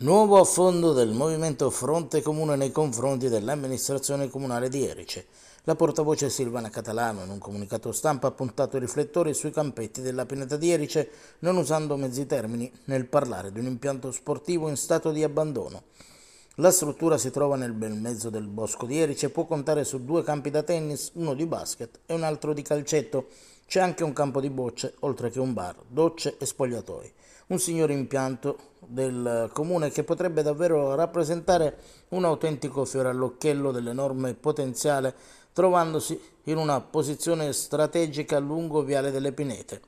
Nuovo affondo del movimento Fronte Comune nei confronti dell'amministrazione comunale di Erice. La portavoce Silvana Catalano in un comunicato stampa ha puntato i riflettori sui campetti della pineta di Erice non usando mezzi termini nel parlare di un impianto sportivo in stato di abbandono. La struttura si trova nel bel mezzo del bosco di Erice e può contare su due campi da tennis, uno di basket e un altro di calcetto. C'è anche un campo di bocce, oltre che un bar, docce e spogliatoi. Un signor impianto del comune che potrebbe davvero rappresentare un autentico fiore all'occhiello dell'enorme potenziale trovandosi in una posizione strategica lungo Viale delle Pinete.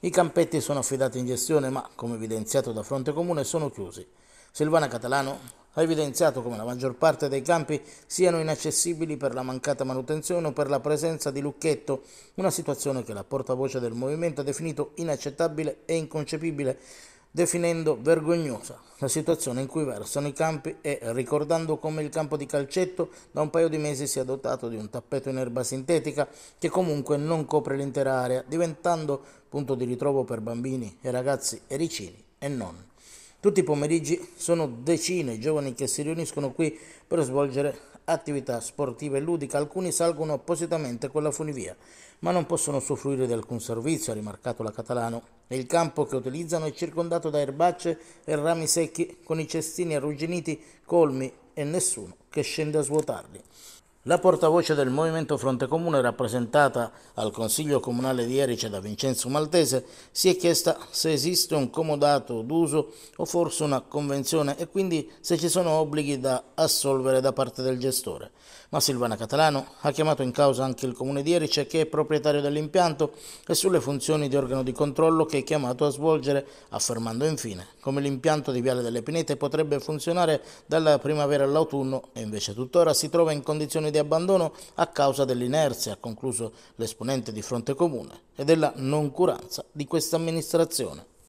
I campetti sono affidati in gestione ma, come evidenziato da Fronte Comune, sono chiusi. Silvana Catalano ha evidenziato come la maggior parte dei campi siano inaccessibili per la mancata manutenzione o per la presenza di lucchetto, una situazione che la portavoce del movimento ha definito inaccettabile e inconcepibile definendo vergognosa la situazione in cui versano i campi e ricordando come il campo di calcetto da un paio di mesi sia dotato di un tappeto in erba sintetica che comunque non copre l'intera area, diventando punto di ritrovo per bambini e ragazzi ericini e non. Tutti i pomeriggi sono decine i giovani che si riuniscono qui per svolgere attività sportiva e ludica, alcuni salgono appositamente con la funivia, ma non possono soffrire di alcun servizio, ha rimarcato la Catalano. Il campo che utilizzano è circondato da erbacce e rami secchi, con i cestini arrugginiti colmi e nessuno che scende a svuotarli. La portavoce del Movimento Fronte Comune, rappresentata al Consiglio Comunale di Erice da Vincenzo Maltese, si è chiesta se esiste un comodato d'uso o forse una convenzione e quindi se ci sono obblighi da assolvere da parte del gestore. Ma Silvana Catalano ha chiamato in causa anche il Comune di Erice che è proprietario dell'impianto e sulle funzioni di organo di controllo che è chiamato a svolgere, affermando infine come l'impianto di Viale delle Pinete potrebbe funzionare dalla primavera all'autunno e invece tuttora si trova in condizioni di di abbandono a causa dell'inerzia, ha concluso l'esponente di fronte comune, e della noncuranza di questa amministrazione.